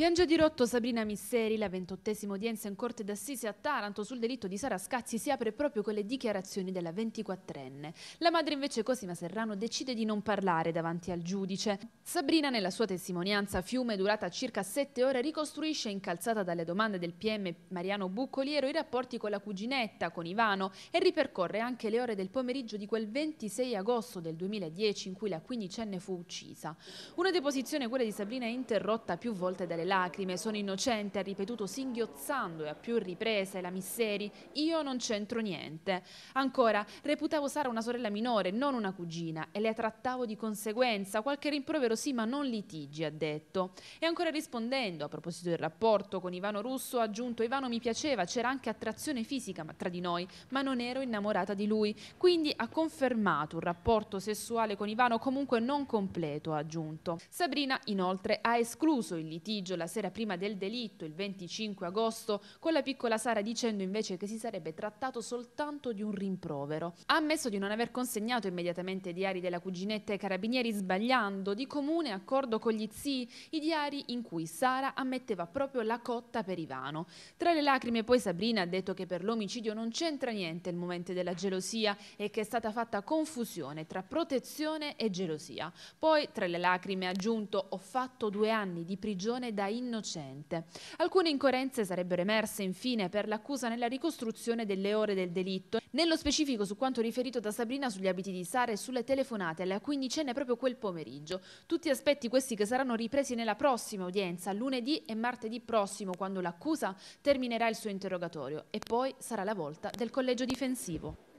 Piange di rotto Sabrina Misseri, la ventottesima udienza in corte d'assise a Taranto sul delitto di Sara Scazzi si apre proprio con le dichiarazioni della 24enne. La madre invece Cosima Serrano decide di non parlare davanti al giudice. Sabrina nella sua testimonianza a Fiume durata circa sette ore ricostruisce incalzata dalle domande del PM Mariano Buccoliero i rapporti con la cuginetta, con Ivano e ripercorre anche le ore del pomeriggio di quel 26 agosto del 2010 in cui la quindicenne fu uccisa. Una deposizione quella di Sabrina è interrotta più volte dalle lacrime, sono innocente, ha ripetuto singhiozzando e a più riprese la Misseri, io non c'entro niente. Ancora, reputavo Sara una sorella minore, non una cugina, e le trattavo di conseguenza, qualche rimprovero sì, ma non litigi, ha detto. E ancora rispondendo, a proposito del rapporto con Ivano Russo, ha aggiunto, Ivano mi piaceva, c'era anche attrazione fisica tra di noi, ma non ero innamorata di lui, quindi ha confermato un rapporto sessuale con Ivano comunque non completo, ha aggiunto. Sabrina inoltre ha escluso il litigio la sera prima del delitto, il 25 agosto, con la piccola Sara dicendo invece che si sarebbe trattato soltanto di un rimprovero. Ha ammesso di non aver consegnato immediatamente i diari della cuginetta ai carabinieri sbagliando, di comune accordo con gli zii, i diari in cui Sara ammetteva proprio la cotta per Ivano. Tra le lacrime poi Sabrina ha detto che per l'omicidio non c'entra niente il momento della gelosia e che è stata fatta confusione tra protezione e gelosia. Poi tra le lacrime ha aggiunto ho fatto due anni di prigione da da innocente. Alcune incoerenze sarebbero emerse infine per l'accusa nella ricostruzione delle ore del delitto, nello specifico su quanto riferito da Sabrina sugli abiti di Sara e sulle telefonate alle quindicenne proprio quel pomeriggio. Tutti aspetti questi che saranno ripresi nella prossima udienza, lunedì e martedì prossimo, quando l'accusa terminerà il suo interrogatorio e poi sarà la volta del collegio difensivo.